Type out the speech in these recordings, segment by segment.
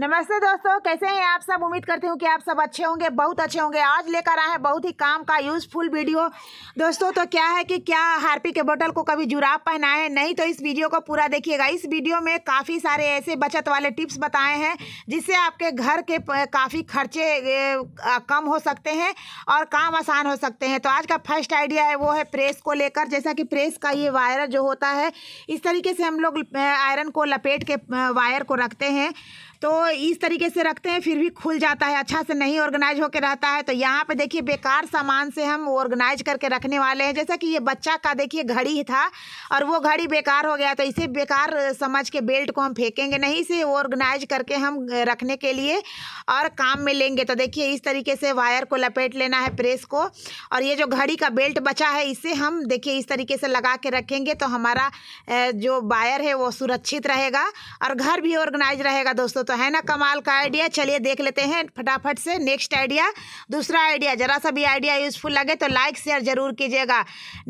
नमस्ते दोस्तों कैसे हैं आप सब उम्मीद करती हूँ कि आप सब अच्छे होंगे बहुत अच्छे होंगे आज लेकर आए हैं बहुत ही काम का यूज़फुल वीडियो दोस्तों तो क्या है कि क्या हार्पी के बोतल को कभी जुराब पहनाए नहीं तो इस वीडियो को पूरा देखिएगा इस वीडियो में काफ़ी सारे ऐसे बचत वाले टिप्स बताए हैं जिससे आपके घर के काफ़ी खर्चे कम हो सकते हैं और काम आसान हो सकते हैं तो आज का फर्स्ट आइडिया है वो है प्रेस को लेकर जैसा कि प्रेस का ये वायर जो होता है इस तरीके से हम लोग आयरन को लपेट के वायर को रखते हैं तो इस तरीके से रखते हैं फिर भी खुल जाता है अच्छा से नहीं ऑर्गेनाइज होकर रहता है तो यहाँ पे देखिए बेकार सामान से हम ऑर्गेनाइज करके रखने वाले हैं जैसा कि ये बच्चा का देखिए घड़ी था और वो घड़ी बेकार हो गया तो इसे बेकार समझ के बेल्ट को हम फेंकेंगे नहीं इसे ऑर्गेनाइज करके हम रखने के लिए और काम में लेंगे तो देखिए इस तरीके से वायर को लपेट लेना है प्रेस को और ये जो घड़ी का बेल्ट बचा है इसे हम देखिए इस तरीके से लगा के रखेंगे तो हमारा जो वायर है वो सुरक्षित रहेगा और घर भी ऑर्गेनाइज रहेगा दोस्तों तो तो है ना कमाल का आइडिया चलिए देख लेते हैं फटाफट से नेक्स्ट आइडिया दूसरा आइडिया ज़रा सा भी आइडिया यूज़फुल लगे तो लाइक शेयर ज़रूर कीजिएगा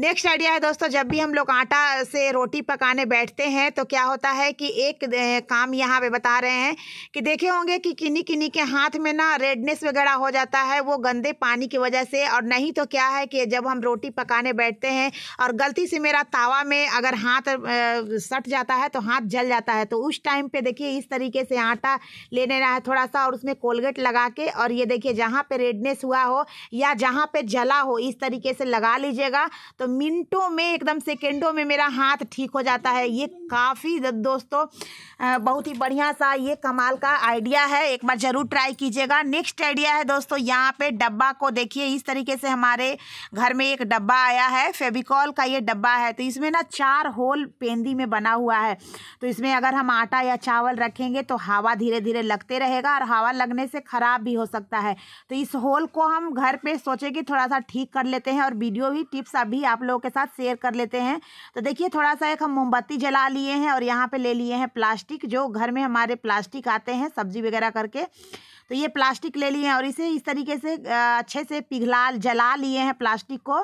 नेक्स्ट आइडिया है दोस्तों जब भी हम लोग आटा से रोटी पकाने बैठते हैं तो क्या होता है कि एक काम यहाँ पे बता रहे हैं कि देखे होंगे कि किन्नी किन्नी के हाथ में ना रेडनेस वगैरह हो जाता है वो गंदे पानी की वजह से और नहीं तो क्या है कि जब हम रोटी पकाने बैठते हैं और गलती से मेरा तावा में अगर हाथ सट जाता है तो हाथ जल जाता है तो उस टाइम पर देखिए इस तरीके से आटा थोड़ा ले लेना है थोड़ा सा और उसमें कोलगेट लगा के और ये देखिए जहाँ पे रेडनेस हुआ हो या जहाँ पे जला हो इस तरीके से लगा लीजिएगा तो मिनटों में एकदम सेकेंडों में मेरा हाथ ठीक हो जाता है ये काफ़ी दोस्तों बहुत ही बढ़िया सा ये कमाल का आइडिया है एक बार ज़रूर ट्राई कीजिएगा नेक्स्ट आइडिया है दोस्तों यहाँ पे डब्बा को देखिए इस तरीके से हमारे घर में एक डब्बा आया है फेविकॉल का ये डब्बा है तो इसमें ना चार होल पेंदी में बना हुआ है तो इसमें अगर हम आटा या चावल रखेंगे तो हवा धीरे धीरे लगते रहेगा और हवा लगने से ख़राब भी हो सकता है तो इस होल को हम घर पे सोचे कि थोड़ा सा ठीक कर लेते हैं और वीडियो भी टिप्स अभी आप लोगों के साथ शेयर कर लेते हैं तो देखिए थोड़ा सा एक हम मोमबत्ती जला लिए हैं और यहाँ पर ले लिए हैं प्लास्टिक जो घर में हमारे प्लास्टिक आते हैं सब्जी वगैरह करके तो ये प्लास्टिक ले लिए हैं और इसे इस तरीके से अच्छे से पिघला जला लिए हैं प्लास्टिक को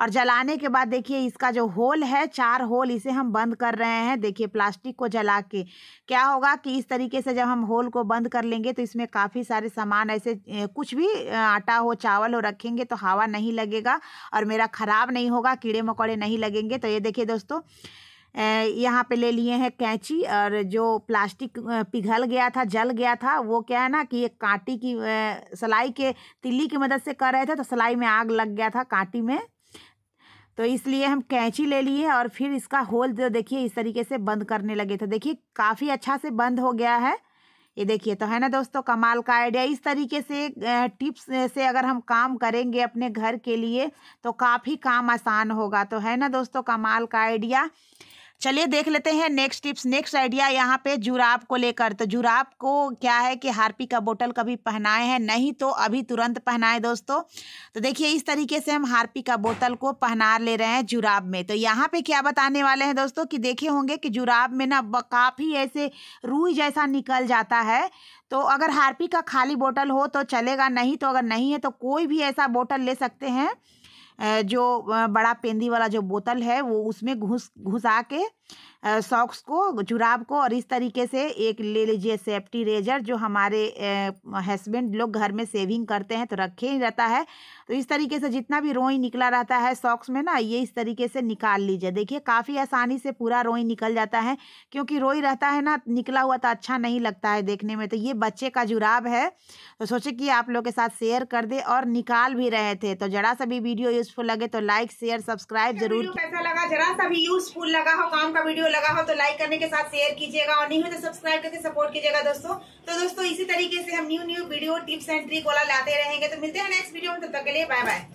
और जलाने के बाद देखिए इसका जो होल है चार होल इसे हम बंद कर रहे हैं देखिए प्लास्टिक को जला के क्या होगा कि इस तरीके से जब हम होल को बंद कर लेंगे तो इसमें काफ़ी सारे सामान ऐसे कुछ भी आटा हो चावल हो रखेंगे तो हवा नहीं लगेगा और मेरा ख़राब नहीं होगा कीड़े मकोड़े नहीं लगेंगे तो ये देखिए दोस्तों यहाँ पे ले लिए हैं कैंची और जो प्लास्टिक पिघल गया था जल गया था वो क्या है ना कि एक कांटी की सलाई के तिल्ली की मदद से कर रहे थे तो सलाई में आग लग गया था कांटी में तो इसलिए हम कैंची ले लिए और फिर इसका होल जो देखिए इस तरीके से बंद करने लगे थे देखिए काफ़ी अच्छा से बंद हो गया है ये देखिए तो है ना दोस्तों कमाल का आइडिया इस तरीके से टिप्स से अगर हम काम करेंगे अपने घर के लिए तो काफ़ी काम आसान होगा तो है ना दोस्तों कमाल का आइडिया चलिए देख लेते हैं नेक्स्ट टिप्स नेक्स्ट आइडिया यहाँ पे जुराब को लेकर तो जुराब को क्या है कि हारपी का बोतल कभी पहनाए हैं नहीं तो अभी तुरंत पहनाए दोस्तों तो देखिए इस तरीके से हम हारपी का बोतल को पहना ले रहे हैं जुराब में तो यहाँ पे क्या बताने वाले हैं दोस्तों कि देखे होंगे कि जुराब में ना काफ़ी ऐसे रूई जैसा निकल जाता है तो अगर हारपी का खाली बोतल हो तो चलेगा नहीं तो अगर नहीं है तो कोई भी ऐसा बोतल ले सकते हैं जो बड़ा पेंदी वाला जो बोतल है वो उसमें घुस घुसा के सॉक्स को जुराब को और इस तरीके से एक ले लीजिए सेफ्टी रेजर जो हमारे हस्बैंड लोग घर में सेविंग करते हैं तो रखे ही रहता है तो इस तरीके से जितना भी रोई निकला रहता है सॉक्स में ना ये इस तरीके से निकाल लीजिए देखिए काफ़ी आसानी से पूरा रोई निकल जाता है क्योंकि रोई रहता है ना निकला हुआ तो अच्छा नहीं लगता है देखने में तो ये बच्चे का जुराब है तो सोचे कि आप लोग के साथ शेयर कर दे और निकाल भी रहे थे तो जरा सा भी वीडियो यूज यूजफुल लगे तो लाइक शेयर सब्सक्राइब जरूर कैसा लगा जरा सा भी यूजफुल लगा हो काम का वीडियो लगा हो तो लाइक करने के साथ शेयर कीजिएगा और नहीं हो तो सब्सक्राइब करके सपोर्ट कीजिएगा दोस्तों तो दोस्तों इसी तरीके से हम new new video tips and trick वाला लाते रहेंगे तो मिलते हैं नेक्स्ट वीडियो में तब तक के लिए बाय बाय